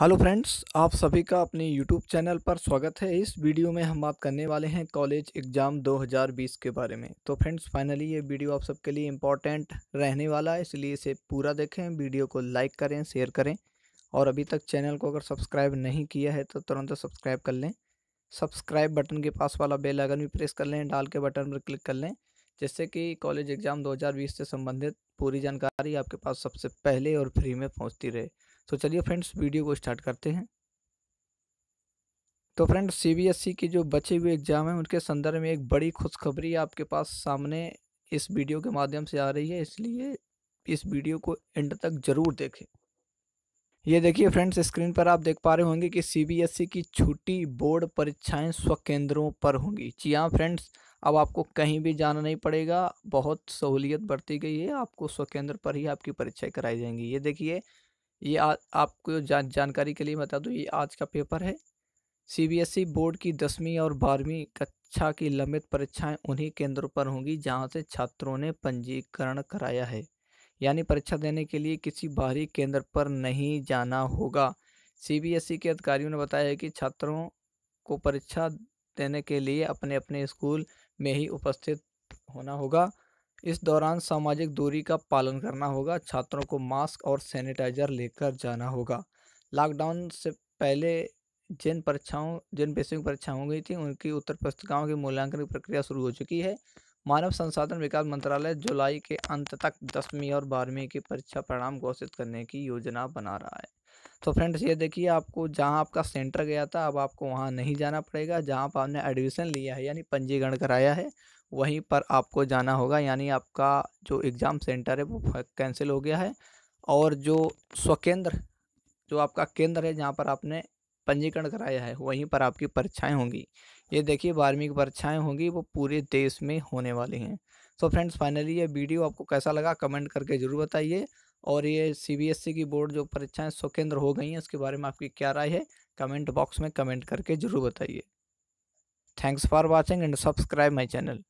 hello friends आप सभी का अपने यूट्यूब चैनल पर स्वागत है इस वीडियो में हम बात करने वाले हैं कॉलेज एग्ज़ाम 2020 के बारे में तो फ्रेंड्स फाइनली ये वीडियो आप सबके लिए इम्पॉर्टेंट रहने वाला है इसलिए इसे पूरा देखें वीडियो को लाइक करें शेयर करें और अभी तक चैनल को अगर सब्सक्राइब नहीं किया है तो तुरंत सब्सक्राइब कर लें सब्सक्राइब बटन के पास वाला बेल आइकन भी प्रेस कर लें डाल के बटन पर क्लिक कर लें जिससे कि कॉलेज एग्ज़ाम दो से संबंधित पूरी जानकारी आपके पास सबसे पहले और फ्री में पहुँचती रहे तो चलिए फ्रेंड्स वीडियो को स्टार्ट करते हैं तो फ्रेंड्स सीबीएसई e के जो बचे हुए एग्ज़ाम हैं उनके संदर्भ में एक बड़ी खुशखबरी आपके पास सामने इस वीडियो के माध्यम से आ रही है इसलिए इस वीडियो को एंड तक ज़रूर देखें ये देखिए फ्रेंड्स स्क्रीन पर आप देख पा रहे होंगे कि सीबीएसई e की छुट्टी बोर्ड परीक्षाएं स्वकेंद्रों पर होंगी जी हाँ फ्रेंड्स अब आपको कहीं भी जाना नहीं पड़ेगा बहुत सहूलियत बढ़ती गई है आपको स्वकेंद्र पर ही आपकी परीक्षाएं कराई जाएंगी ये देखिए ये आ, आपको जान जानकारी के लिए बता दूँ ये आज का पेपर है सीबीएसई बोर्ड की दसवीं और बारहवीं कक्षा की लंबित परीक्षाएं उन्हीं केंद्रों पर होंगी जहां से छात्रों ने पंजीकरण कराया है यानी परीक्षा देने के लिए किसी बाहरी केंद्र पर नहीं जाना होगा सीबीएसई के अधिकारियों ने बताया है कि छात्रों को परीक्षा देने के लिए अपने अपने स्कूल में ही उपस्थित होना होगा इस दौरान सामाजिक दूरी का पालन करना होगा छात्रों को मास्क और सैनिटाइजर लेकर जाना होगा लॉकडाउन से पहले जिन परीक्षाओं जिन बेसिक की परीक्षाएं हुई थी उनकी उत्तर पुस्तिकाओं की मूल्यांकन की प्रक्रिया शुरू हो चुकी है मानव संसाधन विकास मंत्रालय जुलाई के अंत तक दसवीं और बारहवीं की परीक्षा परिणाम घोषित करने की योजना बना रहा है तो फ्रेंड्स ये देखिए आपको जहाँ आपका सेंटर गया था अब आपको वहाँ नहीं जाना पड़ेगा जहाँ आपने एडमिशन लिया है यानी पंजीकरण कराया है वहीं पर आपको जाना होगा यानी आपका जो एग्ज़ाम सेंटर है वो कैंसिल हो गया है और जो स्वकेंद्र जो आपका केंद्र है जहाँ पर आपने पंजीकरण कराया है वहीं पर आपकी परीक्षाएं होंगी ये देखिए बारहवीं की परीक्षाएं होंगी वो पूरे देश में होने वाली हैं सो फ्रेंड्स फाइनली ये वीडियो आपको कैसा लगा कमेंट करके ज़रूर बताइए और ये सीबीएसई e की बोर्ड जो परीक्षाएं स्वकेंद्र हो गई हैं उसके बारे में आपकी क्या राय है कमेंट बॉक्स में कमेंट करके ज़रूर बताइए thanks for watching and subscribe my channel